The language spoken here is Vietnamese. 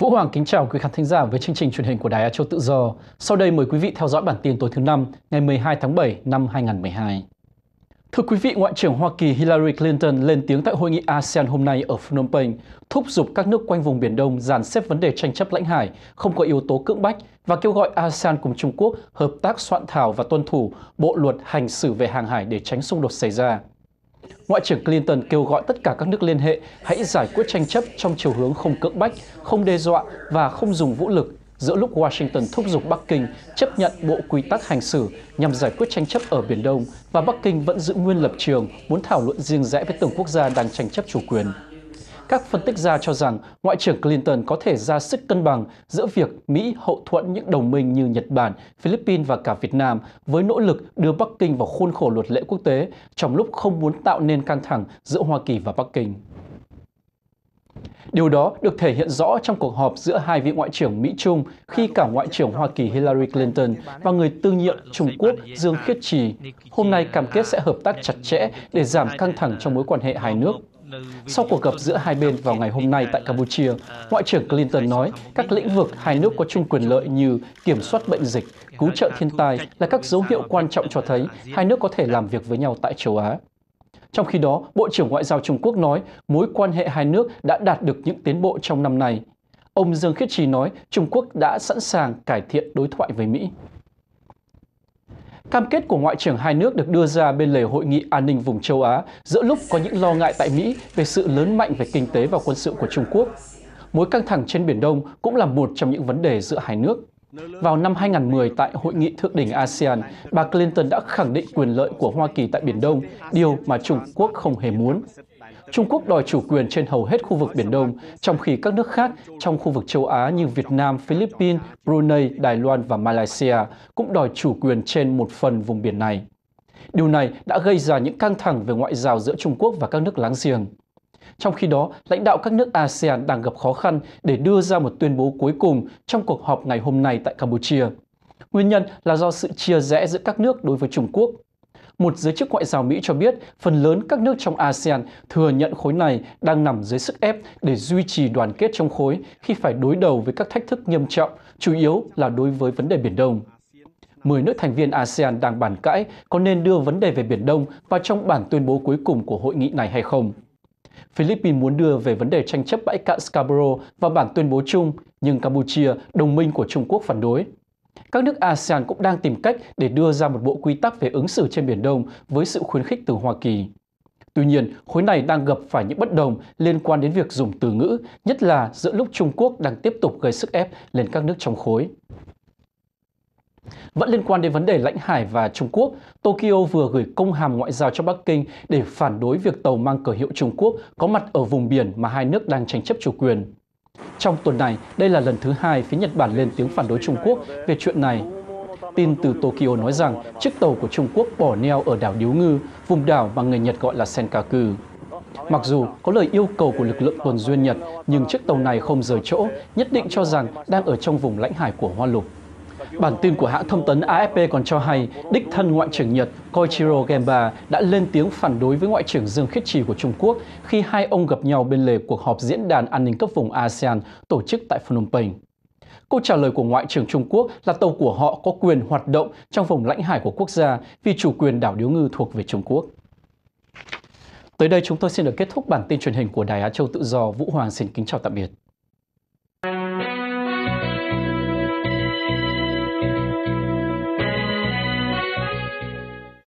Vũ Hoàng kính chào quý khán thính giả với chương trình truyền hình của Đài Á Châu Tự Do. Sau đây mời quý vị theo dõi bản tin tối thứ năm ngày 12 tháng 7 năm 2012. Thưa quý vị, Ngoại trưởng Hoa Kỳ Hillary Clinton lên tiếng tại hội nghị ASEAN hôm nay ở Phnom Penh, thúc giục các nước quanh vùng Biển Đông dàn xếp vấn đề tranh chấp lãnh hải, không có yếu tố cưỡng bách và kêu gọi ASEAN cùng Trung Quốc hợp tác soạn thảo và tuân thủ bộ luật hành xử về hàng hải để tránh xung đột xảy ra. Ngoại trưởng Clinton kêu gọi tất cả các nước liên hệ hãy giải quyết tranh chấp trong chiều hướng không cưỡng bách, không đe dọa và không dùng vũ lực giữa lúc Washington thúc giục Bắc Kinh chấp nhận bộ quy tắc hành xử nhằm giải quyết tranh chấp ở Biển Đông và Bắc Kinh vẫn giữ nguyên lập trường muốn thảo luận riêng rẽ với từng quốc gia đang tranh chấp chủ quyền các phân tích gia cho rằng Ngoại trưởng Clinton có thể ra sức cân bằng giữa việc Mỹ hậu thuẫn những đồng minh như Nhật Bản, Philippines và cả Việt Nam với nỗ lực đưa Bắc Kinh vào khuôn khổ luật lệ quốc tế trong lúc không muốn tạo nên căng thẳng giữa Hoa Kỳ và Bắc Kinh. Điều đó được thể hiện rõ trong cuộc họp giữa hai vị ngoại trưởng Mỹ-Trung khi cả ngoại trưởng Hoa Kỳ Hillary Clinton và người tương nhiệm Trung Quốc Dương Khiết Trì hôm nay cam kết sẽ hợp tác chặt chẽ để giảm căng thẳng trong mối quan hệ hai nước. Sau cuộc gặp giữa hai bên vào ngày hôm nay tại Campuchia, Ngoại trưởng Clinton nói các lĩnh vực hai nước có chung quyền lợi như kiểm soát bệnh dịch, cứu trợ thiên tai là các dấu hiệu quan trọng cho thấy hai nước có thể làm việc với nhau tại châu Á. Trong khi đó, Bộ trưởng Ngoại giao Trung Quốc nói mối quan hệ hai nước đã đạt được những tiến bộ trong năm này. Ông Dương Khiết Trì nói Trung Quốc đã sẵn sàng cải thiện đối thoại với Mỹ. Cam kết của Ngoại trưởng hai nước được đưa ra bên lề Hội nghị An ninh vùng châu Á giữa lúc có những lo ngại tại Mỹ về sự lớn mạnh về kinh tế và quân sự của Trung Quốc. Mối căng thẳng trên Biển Đông cũng là một trong những vấn đề giữa hai nước. Vào năm 2010 tại Hội nghị Thượng đỉnh ASEAN, bà Clinton đã khẳng định quyền lợi của Hoa Kỳ tại Biển Đông, điều mà Trung Quốc không hề muốn. Trung Quốc đòi chủ quyền trên hầu hết khu vực Biển Đông, trong khi các nước khác trong khu vực châu Á như Việt Nam, Philippines, Brunei, Đài Loan và Malaysia cũng đòi chủ quyền trên một phần vùng biển này. Điều này đã gây ra những căng thẳng về ngoại giao giữa Trung Quốc và các nước láng giềng. Trong khi đó, lãnh đạo các nước ASEAN đang gặp khó khăn để đưa ra một tuyên bố cuối cùng trong cuộc họp ngày hôm nay tại Campuchia. Nguyên nhân là do sự chia rẽ giữa các nước đối với Trung Quốc một giới chức ngoại giao Mỹ cho biết phần lớn các nước trong ASEAN thừa nhận khối này đang nằm dưới sức ép để duy trì đoàn kết trong khối khi phải đối đầu với các thách thức nghiêm trọng, chủ yếu là đối với vấn đề Biển Đông. Mười nước thành viên ASEAN đang bàn cãi có nên đưa vấn đề về Biển Đông vào trong bản tuyên bố cuối cùng của hội nghị này hay không. Philippines muốn đưa về vấn đề tranh chấp bãi cạn Scarborough vào bản tuyên bố chung, nhưng Campuchia, đồng minh của Trung Quốc phản đối. Các nước ASEAN cũng đang tìm cách để đưa ra một bộ quy tắc về ứng xử trên Biển Đông với sự khuyến khích từ Hoa Kỳ. Tuy nhiên, khối này đang gặp phải những bất đồng liên quan đến việc dùng từ ngữ, nhất là giữa lúc Trung Quốc đang tiếp tục gây sức ép lên các nước trong khối. Vẫn liên quan đến vấn đề lãnh hải và Trung Quốc, Tokyo vừa gửi công hàm ngoại giao cho Bắc Kinh để phản đối việc tàu mang cờ hiệu Trung Quốc có mặt ở vùng biển mà hai nước đang tranh chấp chủ quyền. Trong tuần này, đây là lần thứ hai phía Nhật Bản lên tiếng phản đối Trung Quốc về chuyện này. Tin từ Tokyo nói rằng chiếc tàu của Trung Quốc bỏ neo ở đảo Điếu Ngư, vùng đảo mà người Nhật gọi là Senkaku. Mặc dù có lời yêu cầu của lực lượng tuần duyên Nhật, nhưng chiếc tàu này không rời chỗ, nhất định cho rằng đang ở trong vùng lãnh hải của Hoa Lục. Bản tin của hãng thông tấn AFP còn cho hay đích thân Ngoại trưởng Nhật Koichiro Genba đã lên tiếng phản đối với Ngoại trưởng Dương Khiết Trì của Trung Quốc khi hai ông gặp nhau bên lề cuộc họp diễn đàn an ninh cấp vùng ASEAN tổ chức tại Phnom Penh. Câu trả lời của Ngoại trưởng Trung Quốc là tàu của họ có quyền hoạt động trong vùng lãnh hải của quốc gia vì chủ quyền đảo Điếu Ngư thuộc về Trung Quốc. Tới đây chúng tôi xin được kết thúc bản tin truyền hình của Đài Á Châu Tự Do. Vũ Hoàng xin kính chào tạm biệt.